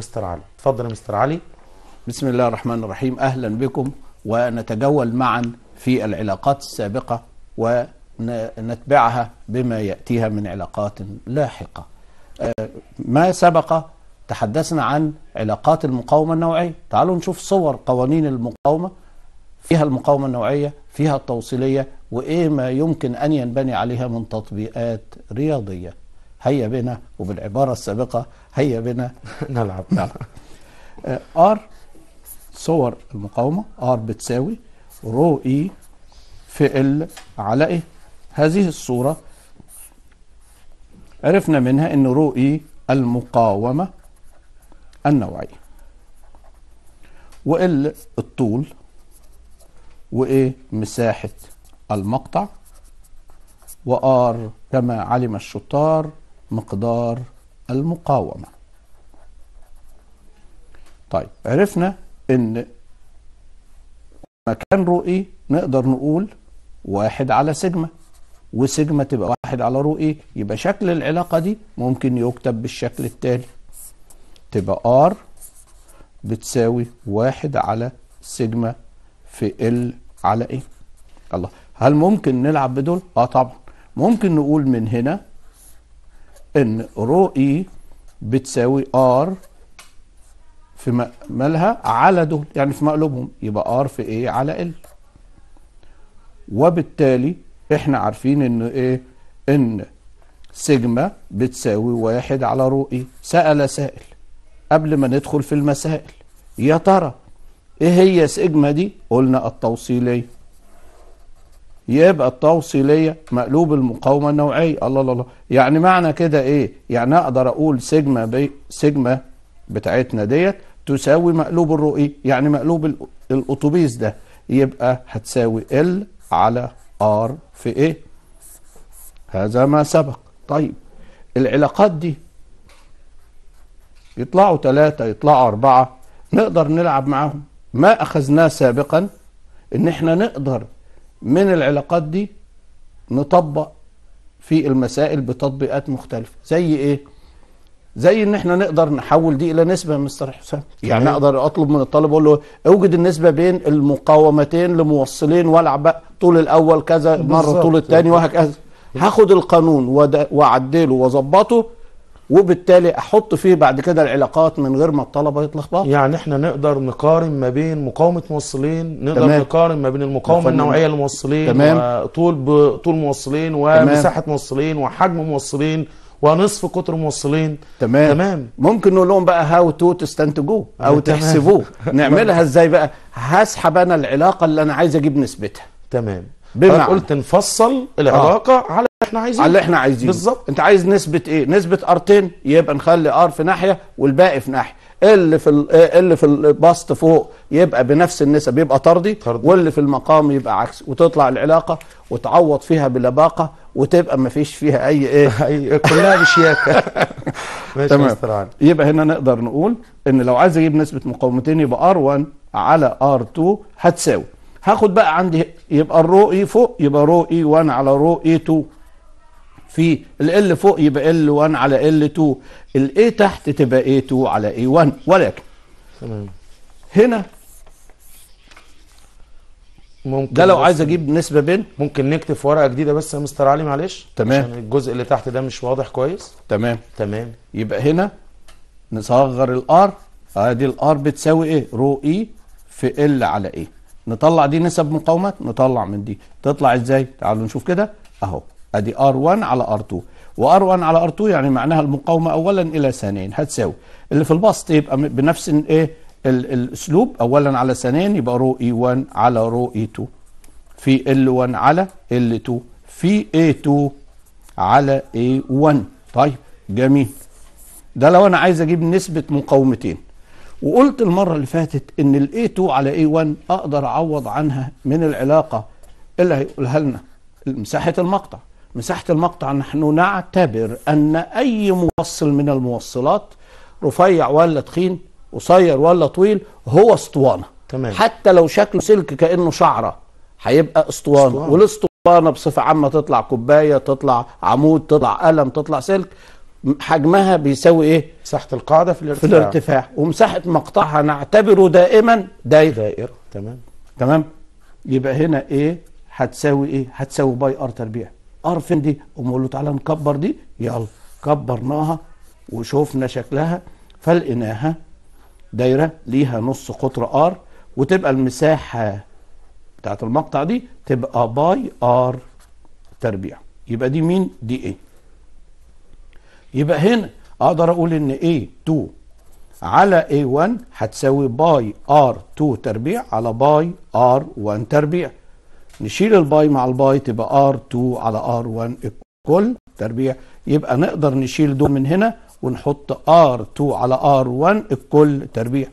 مستر علي اتفضل يا مستر علي بسم الله الرحمن الرحيم اهلا بكم ونتجول معا في العلاقات السابقه ونتبعها بما ياتيها من علاقات لاحقه آه، ما سبق تحدثنا عن علاقات المقاومه النوعيه تعالوا نشوف صور قوانين المقاومه فيها المقاومه النوعيه فيها التوصيليه وايه ما يمكن ان ينبني عليها من تطبيقات رياضيه هيا بنا وبالعبارة السابقة هيا بنا نلعب نعم آه، ار صور المقاومة ار بتساوي رو اي في ال على ايه هذه الصورة عرفنا منها ان رو اي المقاومة النوعية وال الطول وايه مساحة المقطع وار كما علم الشطار مقدار المقاومة طيب عرفنا ان مكان رو اي نقدر نقول واحد على سيجما وسيجما تبقى واحد على رو اي يبقى شكل العلاقة دي ممكن يكتب بالشكل التالي تبقى ار بتساوي واحد على سيجما في ال على ايه الله هل ممكن نلعب بدول اه طبعا ممكن نقول من هنا ان رو اي بتساوي ار في مالها على دول يعني في مقلوبهم يبقى ار في ايه على ال وبالتالي احنا عارفين ان ايه ان سيجما بتساوي واحد على رو اي سأل سائل قبل ما ندخل في المسائل يا ترى ايه هي سيجما دي قلنا التوصيليه يبقى التوصيليه مقلوب المقاومه النوعيه الله الله الله يعني معنى كده ايه يعني اقدر اقول سيجما بي سيجما بتاعتنا ديت تساوي مقلوب الرؤي يعني مقلوب الاتوبيس ده يبقى هتساوي ال على ار في ايه هذا ما سبق طيب العلاقات دي يطلعوا ثلاثة يطلعوا أربعة نقدر نلعب معاهم ما أخذناه سابقا إن إحنا نقدر من العلاقات دي نطبق في المسائل بتطبيقات مختلفة زي ايه زي ان احنا نقدر نحول دي الى نسبة يا مستر حسام يعني اقدر اطلب من الطالب اقول له اوجد النسبة بين المقاومتين لموصلين والعب بقى طول الاول كذا مرة طول الثاني وهكذا هاخد القانون واعدله واظبطه وبالتالي احط فيه بعد كده العلاقات من غير ما الطلبه يتلخبطوا يعني احنا نقدر نقارن ما بين مقاومه موصلين نقدر تمام. نقارن ما بين المقاومه النوعيه للموصلين تمام. وطول طول موصلين ومساحه تمام. موصلين وحجم موصلين ونصف قطر موصلين تمام تمام ممكن نقول لهم بقى هاو تو تستنتجوه او تحسبوه نعملها ازاي بقى هسحب انا العلاقه اللي انا عايز اجيب نسبتها تمام بمعنى قلت نفصل آه. العلاقه آه. على احنا عايزينه على اللي احنا عايزينه بالظبط انت عايز نسبه ايه نسبه ارتين يبقى نخلي ار في ناحيه والباقي في ناحيه اللي في اللي آه، في البسط فوق يبقى بنفس النسب يبقى طردي, طرد. واللي في المقام يبقى عكسي وتطلع العلاقه وتعوض فيها بلباقه وتبقى ما فيش فيها اي ايه, إيه، كلها بشياكه تمام يبقى هنا نقدر نقول ان لو عايز اجيب نسبه مقاومتين يبقى ار1 على ار2 هتساوي هاخد بقى عندي يبقى الرو اي فوق يبقى رو اي 1 على رو اي 2 في ال ال فوق يبقي ال L1 علي ال L2 ال A تحت تبقى A2 على A1 ولكن تمام هنا ممكن ده لو عايز اجيب نسبه بين ممكن نكتب في ورقه جديده بس يا مستر علي معلش تمام عشان الجزء اللي تحت ده مش واضح كويس تمام تمام يبقى هنا نصغر الار ادي آه، الار بتساوي ايه رو اي e في ال على ايه نطلع دي نسب مقاومات نطلع من دي تطلع ازاي تعالوا نشوف كده اهو ادي ار1 على ار2 وار1 على ار2 يعني معناها المقاومه اولا الى ثانيين هتساوي اللي في البسط يبقى بنفس الايه الاسلوب اولا على ثانيين يبقى رو اي 1 على رو اي 2 في ال1 على ال2 في اي 2 علي اي A1 طيب جميل ده لو انا عايز اجيب نسبة مقاومتين وقلت المرة اللي فاتت ان ال A2 على A1 اقدر اعوض عنها من العلاقة اللي هيقولها لنا مساحة المقطع مساحة المقطع نحن نعتبر أن أي موصل من الموصلات رفيع ولا تخين قصير ولا طويل هو اسطوانة تمام. حتى لو شكله سلك كأنه شعرة هيبقى اسطوانة, أسطوانة. والاسطوانة بصفة عامة تطلع كوباية تطلع عمود تطلع قلم تطلع سلك حجمها بيساوي ايه؟ مساحة القاعدة في الارتفاع في الارتفاع ومساحة مقطعها نعتبره دائما دايرة دائرة تمام تمام يبقى هنا ايه؟ هتساوي ايه؟ هتساوي باي ار تربيع ارفن دي قوم له تعالى نكبر دي يلا كبرناها وشوفنا شكلها فلقيناها دايره ليها نص قطر ار وتبقى المساحه بتاعت المقطع دي تبقى باي ار تربيع يبقى دي مين دي ايه يبقى هنا اقدر اقول ان ايه 2 على A1 هتساوي باي R2 تربيع على باي R1 تربيع نشيل الباي مع الباي تبقي ار R2 علي ار R1 الكل تربيع يبقى نقدر نشيل دول من هنا ونحط ار 2 علي ار R1 الكل تربيع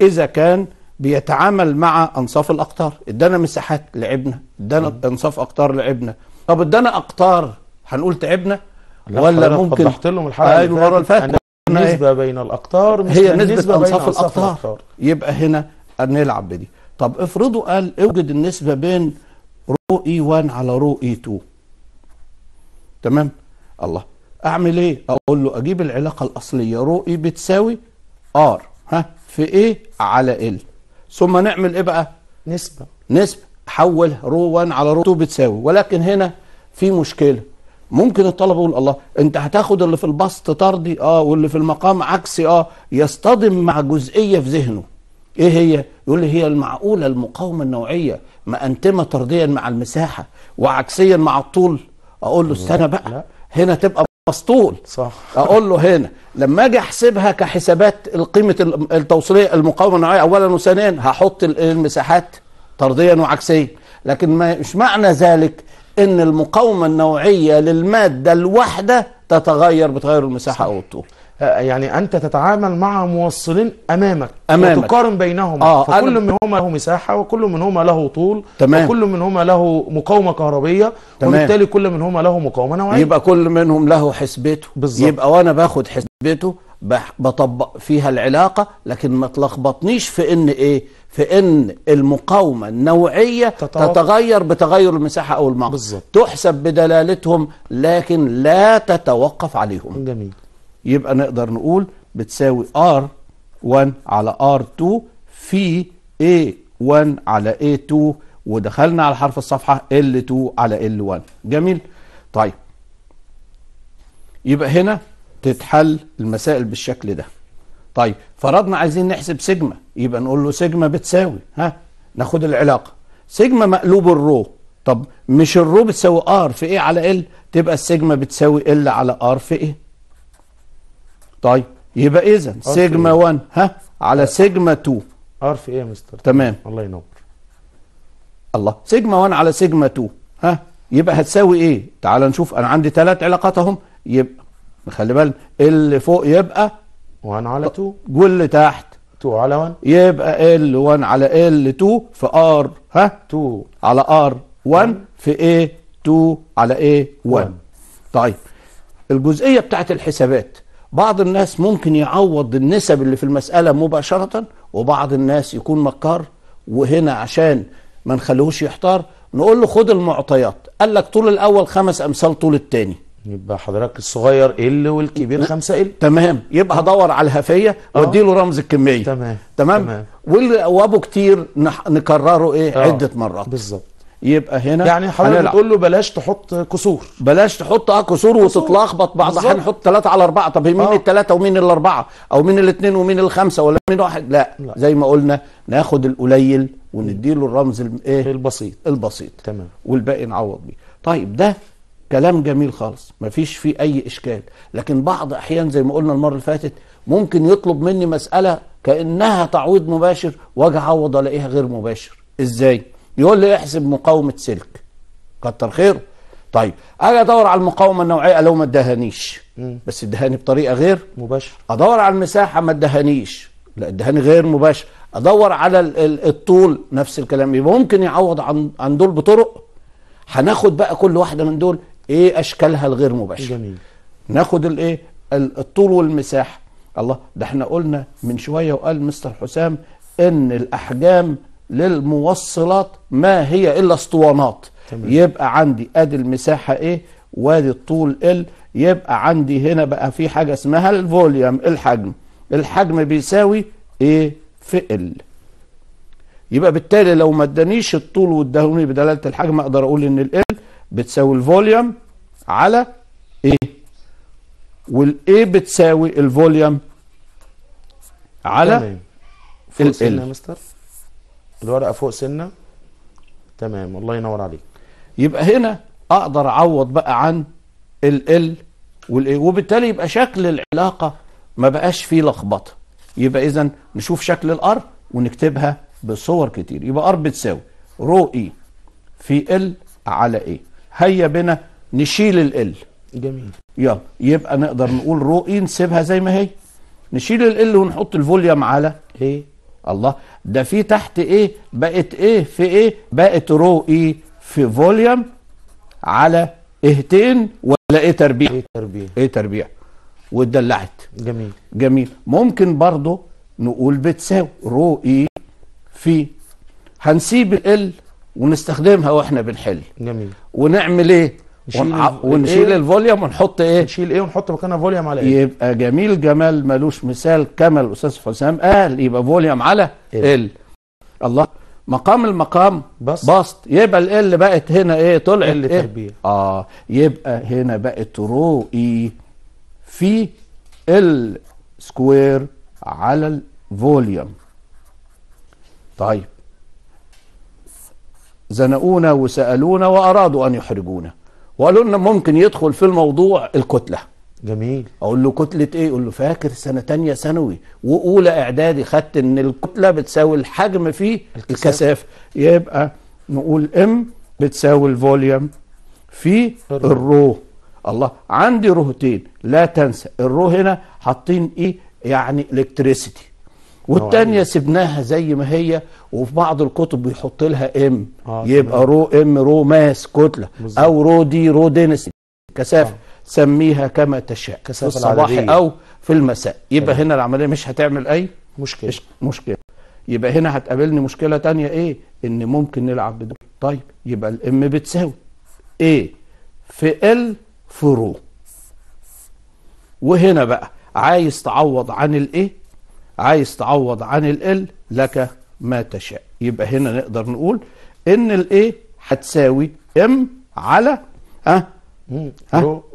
إذا كان بيتعامل مع أنصاف الأقطار ادانا مساحات لعبنا ادانا أنصاف أقطار لعبنا طب ادانا أقطار هنقول تعبنا ولا ممكن وضحت لهم الحلقة أيوة، المرة اللي فاتت النسبة يعني بين الأقطار مش هي نسبة, بين أنصاف, أنصاف الأقطار. الأقطار يبقى هنا نلعب بدي طب افرضوا قال اوجد النسبة بين رو اي 1 على رو اي 2 تمام الله اعمل ايه اقول له اجيب العلاقة الاصلية رو اي بتساوي ار ها في ايه على ال ثم نعمل ايه بقى نسبة نسبة حول رو 1 على رو 2 بتساوي ولكن هنا في مشكلة ممكن الطلب يقول الله انت هتاخد اللي في البسط طردي اه واللي في المقام عكسي اه يصطدم مع جزئية في ذهنه ايه هي يقول لي هي المعقوله المقاومه النوعيه ما انتما طرديا مع المساحه وعكسيا مع الطول اقول له استنى بقى لا. هنا تبقى مسطول صح اقول له هنا لما اجي احسبها كحسابات القيمه التوصيليه المقاومه النوعيه اولا وثانيا هحط المساحات طرديا وعكسيا لكن ما مش معنى ذلك ان المقاومه النوعيه للماده الواحده تتغير بتغير المساحه او الطول آه، آه، يعني انت تتعامل مع موصلين امامك امامك وتقارن بينهما آه فكل أنا... منهما له مساحه وكل منهما له طول تمام وكل منهما له مقاومه كهربيه تمام وبالتالي كل منهما له مقاومه نوعيه يبقى كل منهم له حسبته بالظبط يبقى وانا باخد حسبته بطبق فيها العلاقة لكن ما تلخبطنيش في ان ايه في ان المقاومة النوعية تتغير بتغير المساحة او المعنى تحسب بدلالتهم لكن لا تتوقف عليهم جميل يبقى نقدر نقول بتساوي R1 على R2 في A1 على A2 ودخلنا على حرف الصفحة L2 على L1 جميل طيب يبقى هنا تتحل المسائل بالشكل ده طيب فرضنا عايزين نحسب سيجما يبقى نقول له سيجما بتساوي ها ناخد العلاقه سيجما مقلوب الرو طب مش الرو بتساوي ار في ايه على ال تبقى السيجما بتساوي ال على ار في ايه طيب يبقى اذا سيجما 1 ها على آه. سيجما 2 ار في ايه يا مستر تمام الله ينور الله سيجما 1 على سيجما 2 ها يبقى هتساوي ايه تعال نشوف انا عندي ثلاث علاقات اهم يبقى خلي بالك اللي فوق يبقى 1 على 2 واللي تحت 2 على 1 يبقى ال 1 على ال 2 في ار ها 2 على ار 1 في ايه 2 على ايه 1 طيب الجزئيه بتاعت الحسابات بعض الناس ممكن يعوض النسب اللي في المساله مباشره وبعض الناس يكون مكار وهنا عشان ما نخليهوش يحتار نقول له خد المعطيات قال لك طول الاول خمس امثال طول الثاني يبقى حضرتك الصغير ال والكبير 5 ال تمام يبقى هدور على الهفيه اه. وادي له رمز الكميه تمام تمام, تمام. وابو كتير نح... نكرره ايه أوه. عده مرات بالظبط يبقى هنا يعني حضرتك بتقول له بلاش تحط كسور بلاش تحط اه كسور وتتلخبط بعض الاحيان نحط ثلاثه على اربعه طب مين اه. الثلاثه ومين الاربعه او مين الاثنين ومين الخمسه ولا مين واحد لا, لا. زي ما قلنا ناخد القليل ونديله الرمز الايه البسيط البسيط تمام والباقي نعوض بيه طيب ده كلام جميل خالص مفيش فيه اي اشكال لكن بعض احيان زي ما قلنا المره اللي فاتت ممكن يطلب مني مساله كانها تعويض مباشر واجي اعوض الاقيها غير مباشر ازاي يقول لي احسب مقاومه سلك كتر خيره طيب اجي ادور على المقاومه النوعيه لو ما ادهانيش بس ادهاني بطريقه غير مباشر ادور على المساحه ما ادهانيش لا ادهاني غير مباشر ادور على الطول نفس الكلام يبقى ممكن يعوض عن عن دول بطرق هناخد بقى كل واحده من دول ايه اشكالها الغير مباشره جميل ناخد الايه الطول والمساحه الله ده احنا قلنا من شويه وقال مستر حسام ان الاحجام للموصلات ما هي الا اسطوانات تمام. يبقى عندي ادي المساحه ايه وادي الطول ال يبقى عندي هنا بقى في حاجه اسمها الفوليوم الحجم الحجم بيساوي ايه في ال يبقى بالتالي لو ما ادانيش الطول والدهوني بدلاله الحجم اقدر اقول ان ال بتساوي الفوليوم على ايه والاي بتساوي الفوليوم على تمام. فوق ال سنة يا مستر الورقة فوق سنة تمام الله ينور عليك يبقى هنا اقدر اعوض بقى عن ال ال والاي وبالتالي يبقى شكل العلاقة ما بقاش فيه لخبطة يبقى اذا نشوف شكل الار ونكتبها بصور كتير يبقى ار بتساوي رو اي e في ال على ايه هيا بنا نشيل ال جميل يلا يبقى نقدر نقول رو اي نسيبها زي ما هي نشيل ال ونحط الفوليوم على ايه الله ده في تحت ايه بقت ايه في ايه بقت رو اي في فوليوم على اهتين ولا ايه تربيع ايه تربيع ايه تربيع واتدلعت جميل جميل ممكن برضه نقول بتساوي رو اي في هنسيب ال ونستخدمها واحنا بنحل جميل ونعمل ايه ونشيل ايه؟ الفوليوم ونحط ايه نشيل ايه ونحط مكانها فوليوم على ايه يبقى جميل جمال ملوش مثال كما الاستاذ حسام قال يبقى فوليوم على إيه؟ ال الله مقام المقام بسط, بسط. يبقى ال بقت هنا ايه طلعت ال إيه؟ تربيع اه يبقى هنا بقت رو اي في سكوير على الفوليوم طيب زنقونا وسألونا وأرادوا أن يحرجونا وقالوا لنا ممكن يدخل في الموضوع الكتلة جميل أقول له كتلة إيه؟ يقول له فاكر سنة تانية ثانوي وأولى إعدادي خدت إن الكتلة بتساوي الحجم في الكثافة يبقى نقول إم بتساوي الفوليوم في الرو, الرو. الله عندي روهتين لا تنسى الرو هنا حاطين إيه يعني الكتريسيتي والتانية سبناها زي ما هي وفي بعض الكتب بيحط لها ام آه يبقى تمام. رو ام رو ماس كتله بالزبط. او رو دي رو دينس كثافه آه. سميها كما تشاء في الصباح العددية. او في المساء يبقى آه. هنا العمليه مش هتعمل اي مشكله مشكله يبقى هنا هتقابلني مشكله تانية ايه ان ممكن نلعب بدور طيب يبقى الام بتساوي ايه في ال في رو وهنا بقى عايز تعوض عن الايه عايز تعوض عن ال لك ما تشاء يبقى هنا نقدر نقول ان الايه هتساوي ام على ها ها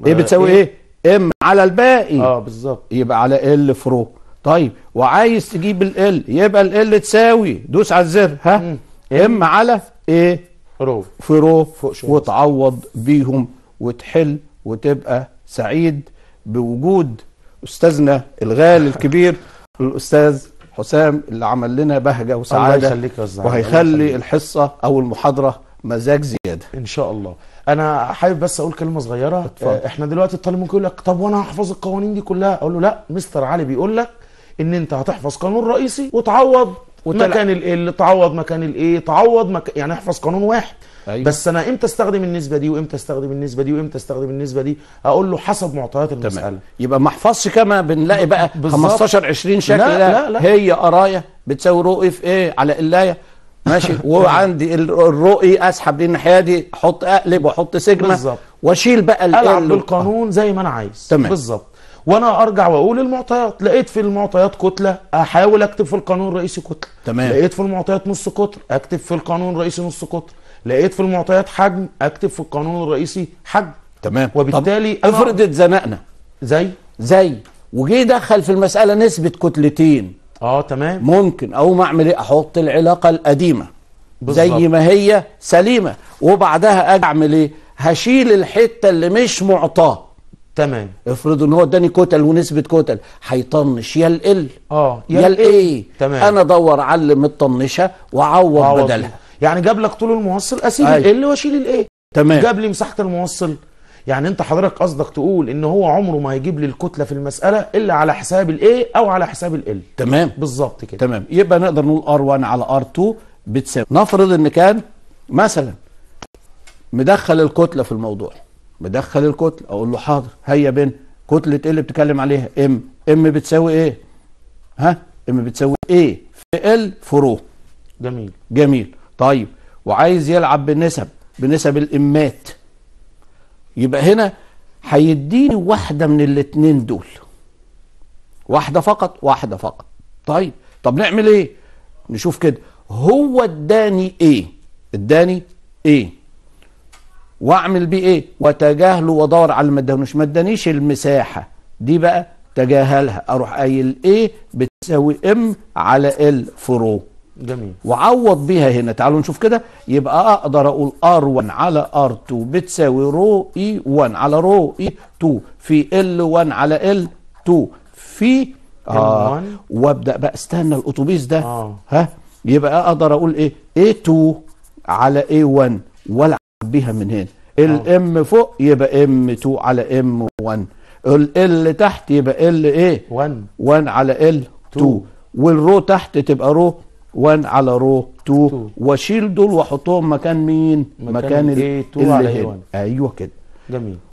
ايه آه، بتساوي إيه؟, ايه ام على الباقي اه بالظبط يبقى على ال فرو طيب وعايز تجيب ال يبقى ال تساوي دوس على الزر ها ام على ايه رو فرو وتعوض بيهم وتحل وتبقى سعيد بوجود استاذنا الغالي الكبير الاستاذ حسام اللي عمل لنا بهجه وسعاده الله يخليك وهيخلي الحصه او المحاضره مزاج زياده ان شاء الله انا حابب بس اقول كلمه صغيره اتفضل. احنا دلوقتي الطالب ممكن يقول لك طب وانا هحفظ القوانين دي كلها اقول له لا مستر علي بيقول لك ان انت هتحفظ قانون رئيسي وتعوض وتلع... مكان ال اللي تعوض مكان الايه تعوض مك... يعني احفظ قانون واحد أيوة. بس انا امتى استخدم النسبه دي وامتى استخدم النسبه دي وامتى استخدم النسبه دي اقول له حسب معطيات المساله تمام. يبقى ما احفظش كما بنلاقي بقى بالزبط. 15 20 شكل لا لا لا. هي قرايه بتساوي رو اف ايه على قلايه ماشي وعندي الرؤي اسحب للناحيه دي احط اقلب واحط سيجما بالظبط واشيل بقى العب بالقانون زي ما انا عايز تمام بالظبط وانا ارجع واقول المعطيات لقيت في المعطيات كتله احاول اكتب في القانون الرئيسي كتله تمام لقيت في المعطيات نص قطر اكتب في القانون الرئيسي نص قطر لقيت في المعطيات حجم اكتب في القانون الرئيسي حجم تمام وبالتالي افرض اتزنقنا أه. زي زي وجي دخل في المساله نسبه كتلتين اه تمام ممكن او ما اعمل ايه احط العلاقه القديمه بالزبط. زي ما هي سليمه وبعدها اجي اعمل ايه هشيل الحته اللي مش معطاه تمام افرض ان هو اداني كتل ونسبه كتل هيطنش يا ال اه يا الايه تمام انا ادور على اللي متطنشه واعوض بدلها يعني جاب لك طول الموصل اسيب أيوة. إيه ال واشيل الايه تمام جاب لي مساحه الموصل يعني انت حضرتك قصدك تقول ان هو عمره ما هيجيب لي الكتله في المساله الا على حساب الايه او على حساب ال تمام بالظبط كده تمام يبقى نقدر نقول ار1 على ار2 بتساوي نفرض ان كان مثلا مدخل الكتله في الموضوع مدخل الكتله اقول له حاضر هيا بين كتله ايه اللي بتتكلم عليها ام ام بتساوي ايه ها ام بتساوي ايه في ال فرو جميل جميل طيب وعايز يلعب بنسب بنسب الامات يبقى هنا هيديني واحده من الاتنين دول واحده فقط واحده فقط طيب طب نعمل ايه نشوف كده هو اداني ايه اداني ايه واعمل بيه ايه وتجاهله وادور على ما ادانيش ما ادانيش المساحه دي بقى تجاهلها اروح قايل ايه بتساوي ام على ال فرو جميل وعوض بيها هنا تعالوا نشوف كده يبقى اقدر اقول ار1 على ار2 بتساوي رو اي e 1 على رو اي e 2 في ال1 على ال2 في اه وابدا بقى استنى الاتوبيس ده آه. ها يبقى اقدر اقول ايه اي 2 علي اي A1 والعب بيها من هنا الام آه. فوق يبقي ام M2 علي ام M1 ال تحت يبقى ال ايه 1 1 على ال 2 والرو تحت تبقى رو 1 على رو 2 واشيل دول واحطهم مكان مين مكان, مكان الايه 2 على اي ايوه كده جميل